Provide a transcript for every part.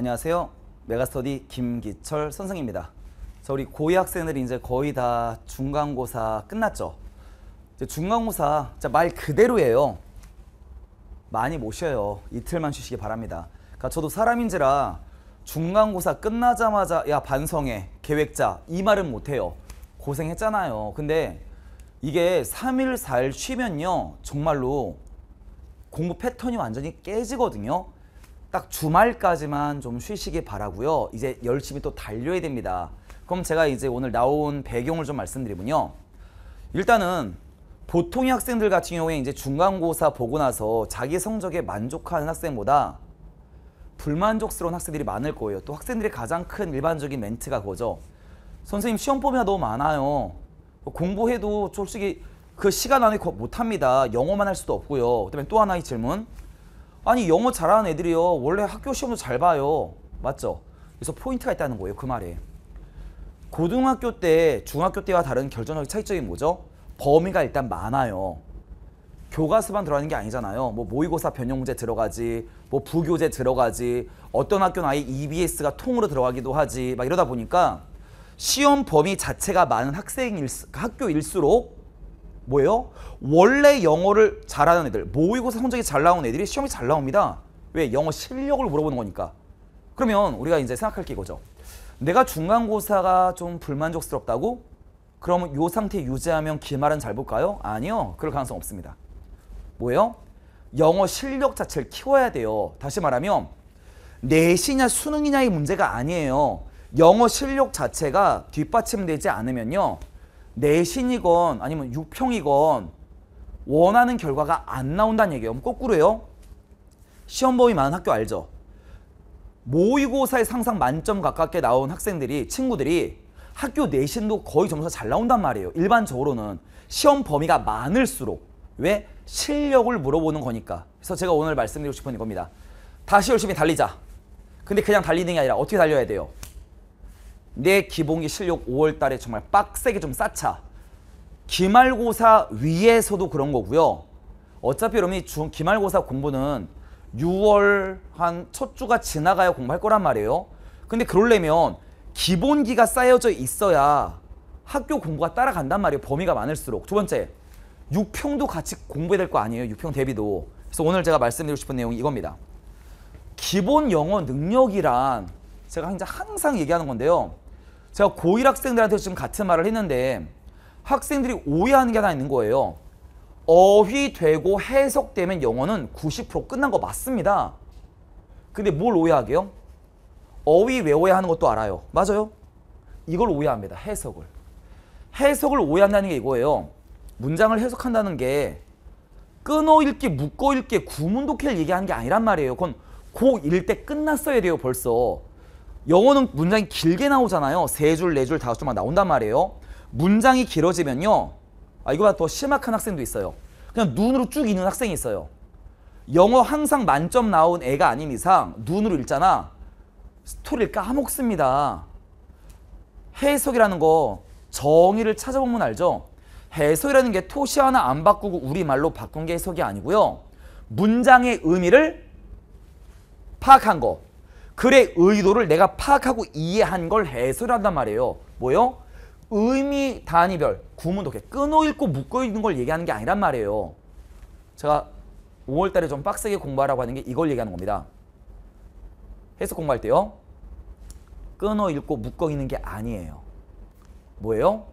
안녕하세요. 메가스터디 김기철 선생입니다. 저 우리 고2 학생들이 제 거의 다 중간고사 끝났죠. 이제 중간고사 말 그대로예요. 많이 못 쉬어요. 이틀만 쉬시기 바랍니다. 그러니까 저도 사람인지라 중간고사 끝나자마자 야 반성해 계획자 이 말은 못해요. 고생했잖아요. 근데 이게 3일 4일 쉬면요 정말로 공부 패턴이 완전히 깨지거든요. 딱 주말까지만 좀 쉬시기 바라고요. 이제 열심히 또 달려야 됩니다. 그럼 제가 이제 오늘 나온 배경을 좀 말씀드리면요. 일단은 보통의 학생들 같은 경우에 이제 중간고사 보고 나서 자기 성적에 만족하는 학생보다 불만족스러운 학생들이 많을 거예요. 또 학생들의 가장 큰 일반적인 멘트가 그거죠. 선생님 시험 범위가 너무 많아요. 공부해도 솔직히 그 시간 안에 못합니다. 영어만 할 수도 없고요. 그다음에 또 하나의 질문. 아니 영어 잘하는 애들이요 원래 학교 시험도 잘 봐요 맞죠? 그래서 포인트가 있다는 거예요 그 말에 고등학교 때 중학교 때와 다른 결정적 차이점이 뭐죠? 범위가 일단 많아요 교과서만 들어가는 게 아니잖아요 뭐 모의고사 변형 문제 들어가지 뭐 부교재 들어가지 어떤 학교는 아예 EBS가 통으로 들어가기도 하지 막 이러다 보니까 시험 범위 자체가 많은 학생일 학교일수록 뭐예요? 원래 영어를 잘하는 애들, 모의고사 성적이 잘 나온 애들이 시험이 잘 나옵니다. 왜? 영어 실력을 물어보는 거니까. 그러면 우리가 이제 생각할 게 이거죠. 내가 중간고사가 좀 불만족스럽다고? 그러이 상태 유지하면 기말은 잘 볼까요? 아니요. 그럴 가능성 없습니다. 뭐예요? 영어 실력 자체를 키워야 돼요. 다시 말하면 내신냐 수능이냐의 문제가 아니에요. 영어 실력 자체가 뒷받침되지 않으면요. 내신이건 아니면 6평이건 원하는 결과가 안 나온다는 얘기예요. 거꾸로요. 시험 범위 많은 학교 알죠? 모의고사에 상상 만점 가깝게 나온 학생들이 친구들이 학교 내신도 거의 점수가 잘 나온단 말이에요. 일반적으로는 시험 범위가 많을수록 왜? 실력을 물어보는 거니까. 그래서 제가 오늘 말씀드리고 싶은 겁니다 다시 열심히 달리자. 근데 그냥 달리는 게 아니라 어떻게 달려야 돼요? 내 기본기 실력 5월 달에 정말 빡세게 좀 쌓자. 기말고사 위에서도 그런 거고요. 어차피 여러분이 중, 기말고사 공부는 6월 한 첫 주가 지나가야 공부할 거란 말이에요. 근데 그러려면 기본기가 쌓여져 있어야 학교 공부가 따라간단 말이에요. 범위가 많을수록. 두 번째, 6평도 같이 공부해야 될 거 아니에요. 6평 대비도. 그래서 오늘 제가 말씀드리고 싶은 내용이 이겁니다. 기본 영어 능력이란 제가 항상 얘기하는 건데요. 제가 고1 학생들한테 지금 같은 말을 했는데 학생들이 오해하는 게 하나 있는 거예요. 어휘되고 해석되면 영어는 90% 끝난 거 맞습니다. 근데 뭘 오해하게요? 어휘 외워야 하는 것도 알아요. 맞아요? 이걸 오해합니다. 해석을. 해석을 오해한다는 게 이거예요. 문장을 해석한다는 게 끊어 읽기, 묶어 읽기, 구문독해를 얘기하는 게 아니란 말이에요. 그건 고1 때 끝났어야 돼요, 벌써. 영어는 문장이 길게 나오잖아요. 세 줄, 네 줄, 다섯 줄만 나온단 말이에요. 문장이 길어지면요. 아, 이거보다 더 심각한 학생도 있어요. 그냥 눈으로 쭉 읽는 학생이 있어요. 영어 항상 만점 나온 애가 아닌 이상 눈으로 읽잖아. 스토리를 까먹습니다. 해석이라는 거 정의를 찾아보면 알죠? 해석이라는 게 토시 하나 안 바꾸고 우리말로 바꾼 게 해석이 아니고요. 문장의 의미를 파악한 거. 글의 의도를 내가 파악하고 이해한 걸 해설한단 말이에요. 뭐요? 의미 단위별 구문도 끊어읽고 묶어있는 걸 얘기하는 게 아니란 말이에요. 제가 5월달에 좀 빡세게 공부하라고 하는 게 이걸 얘기하는 겁니다. 해석 공부할 때요. 끊어읽고 묶어있는 게 아니에요. 뭐예요?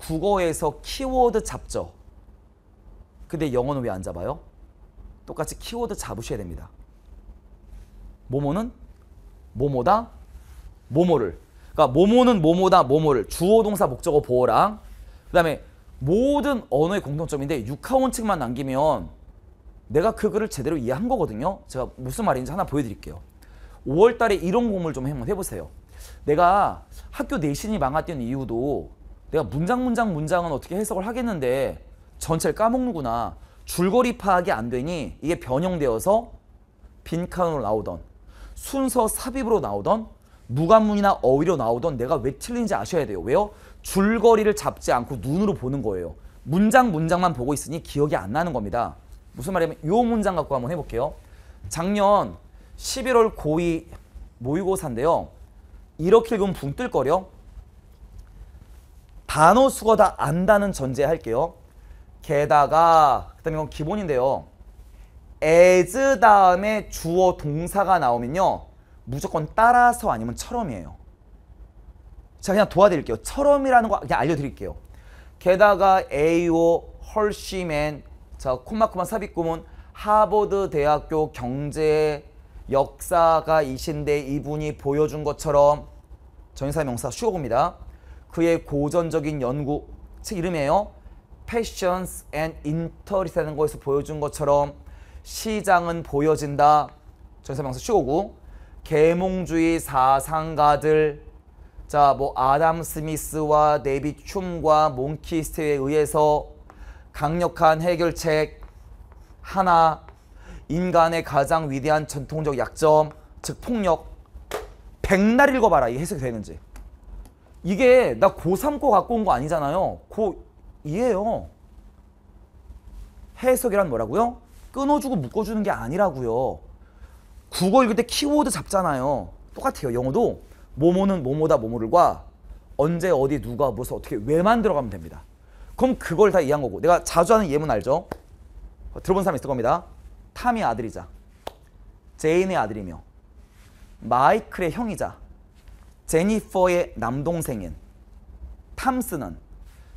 국어에서 키워드 잡죠. 근데 영어는 왜 안 잡아요? 똑같이 키워드 잡으셔야 됩니다. 모모는 모모다 모모를 그러니까 모모는 모모다 모모를 주어 동사 목적어 보어랑 그다음에 모든 언어의 공통점인데 육하원칙만 남기면 내가 그 글을 제대로 이해한 거거든요. 제가 무슨 말인지 하나 보여드릴게요. 5월 달에 이런 공부를 좀 한번 해보세요. 내가 학교 내신이 망했던 이유도 내가 문장 문장 문장은 어떻게 해석을 하겠는데 전체를 까먹는구나. 줄거리 파악이 안 되니 이게 변형되어서 빈칸으로 나오던 순서 삽입으로 나오던 무관문이나 어휘로 나오던 내가 왜 틀린지 아셔야 돼요. 왜요? 줄거리를 잡지 않고 눈으로 보는 거예요. 문장 문장만 보고 있으니 기억이 안 나는 겁니다. 무슨 말이냐면 요 문장 갖고 한번 해볼게요. 작년 11월 고이 모의고사인데요. 이렇게 읽으면 붕 뜰거려. 단어 수가 다 안다는 전제 할게요. 게다가 그다음에 이건 기본인데요. as 다음에 주어 동사가 나오면요. 무조건 따라서 아니면 처럼이에요. 자 그냥 도와드릴게요. 처럼이라는 거 그냥 알려드릴게요. 게다가 AO 헐시맨 자 콤마콤마 삽입구문 하버드 대학교 경제 역사가이신데 이분이 보여준 것처럼 전사 명사 슈어고입니다. 그의 고전적인 연구 책 이름이에요. 패션스 앤인 o n s 라는 거에서 보여준 것처럼 시장은 보여진다. 전세명사 쉬고고 계몽주의 사상가들 자 뭐 아담 스미스와 네비 춤과 몽키스트에 의해서 강력한 해결책 하나 인간의 가장 위대한 전통적 약점 즉 폭력 백날 읽어봐라 이 해석이 되는지 이게 나 고3 거 갖고 온 거 아니잖아요 고2예요 해석이란 뭐라고요? 끊어주고 묶어주는 게 아니라고요. 국어 읽을 때 키워드 잡잖아요. 똑같아요. 영어도 뭐뭐는 뭐뭐다 뭐뭐를과 언제 어디 누가 무엇을 어떻게 왜만 들어가면 됩니다. 그럼 그걸 다 이해한 거고 내가 자주 하는 예문 알죠? 어, 들어본 사람 있을 겁니다. 탐이 아들이자 제인의 아들이며 마이클의 형이자 제니퍼의 남동생인 탐스는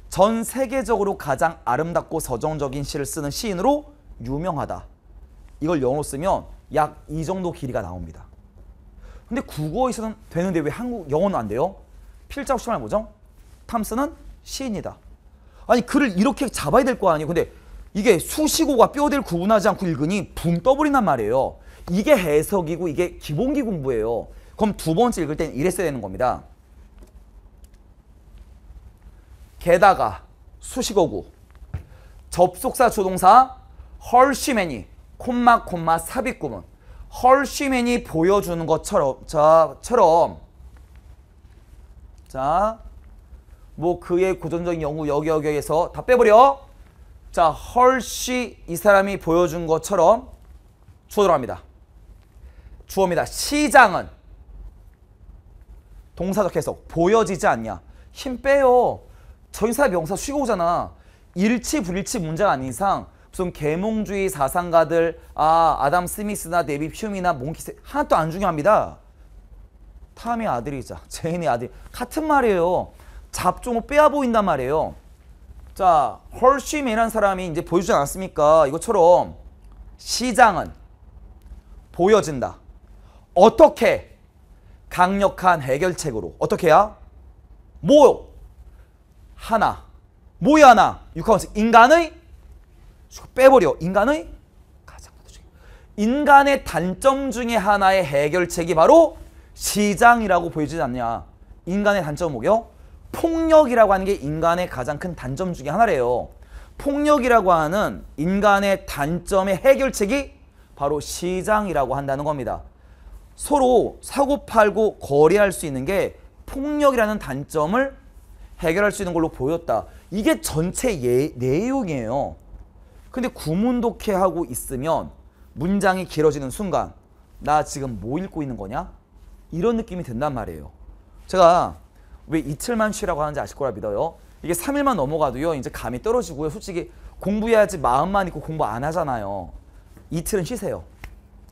전 세계적으로 가장 아름답고 서정적인 시를 쓰는 시인으로 유명하다. 이걸 영어로 쓰면 약 이 정도 길이가 나옵니다. 근데 국어에서는 되는데 왜 한국 영어는 안 돼요? 필자 혹시 말 뭐죠? 탐스는 시인이다. 아니 글을 이렇게 잡아야 될 거 아니에요. 근데 이게 수식어가 뼈대를 구분하지 않고 읽으니 붕 떠버린단 말이에요. 이게 해석이고 이게 기본기 공부예요. 그럼 두 번째 읽을 때는 이랬어야 되는 겁니다. 게다가 수식어구 접속사 조동사 헐시맨이 콤마 콤마 삽입 구문 헐시맨이 보여주는 것처럼 자처럼 자뭐 그의 고전적인 영우 여기 여기에서 다 빼버려 자 헐시 이 사람이 보여준 것처럼 주어 들어니다 주어입니다 시장은 동사적 해석 보여지지 않냐 힘 빼요 전사 명사 쉬고잖아 오 일치 불일치 문제가 아닌 이상 무슨 계몽주의 사상가들 아 아담 스미스나 데이비 퓨미나 몽키스 하나도 안 중요합니다. 탐의 아들이자 제인의 아들 같은 말이에요. 잡종을 빼야 보인단 말이에요. 자 헐쉬맨이라는 사람이 이제 보여주지 않았습니까? 이것처럼 시장은 보여진다. 어떻게 강력한 해결책으로 어떻게 야뭐 하나 뭐야 하나 6학원씩 인간의 빼버려. 인간의 가장 인간의 단점 중에 하나의 해결책이 바로 시장이라고 보이지 않냐. 인간의 단점 뭐요? 폭력이라고 하는 게 인간의 가장 큰 단점 중에 하나래요. 폭력이라고 하는 인간의 단점의 해결책이 바로 시장이라고 한다는 겁니다. 서로 사고팔고 거래할 수 있는 게 폭력이라는 단점을 해결할 수 있는 걸로 보였다. 이게 전체 예, 내용이에요. 근데 구문독해하고 있으면 문장이 길어지는 순간 나 지금 뭐 읽고 있는 거냐? 이런 느낌이 든단 말이에요. 제가 왜 이틀만 쉬라고 하는지 아실 거라 믿어요. 이게 3일만 넘어가도요. 이제 감이 떨어지고요. 솔직히 공부해야지 마음만 있고 공부 안 하잖아요. 이틀은 쉬세요.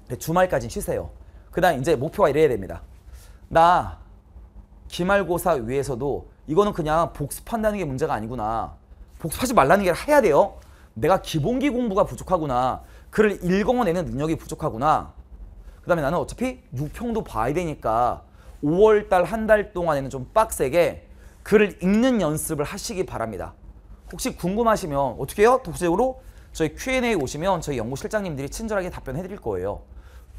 네, 주말까지는 쉬세요. 그 다음 이제 목표가 이래야 됩니다. 나 기말고사 위에서도 이거는 그냥 복습한다는 게 문제가 아니구나. 복습하지 말라는 게 해야 돼요. 내가 기본기 공부가 부족하구나. 글을 일궈내는 능력이 부족하구나. 그 다음에 나는 어차피 6평도 봐야 되니까 5월달 한 달 동안에는 좀 빡세게 글을 읽는 연습을 하시기 바랍니다. 혹시 궁금하시면 어떻게 해요? 독서적으로 저희 Q&A 오시면 저희 연구실장님들이 친절하게 답변해 드릴 거예요.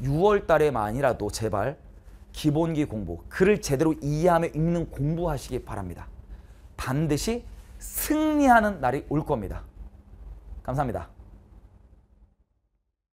6월 달에만이라도 제발 기본기 공부, 글을 제대로 이해하며 읽는 공부하시기 바랍니다. 반드시 승리하는 날이 올 겁니다. 감사합니다.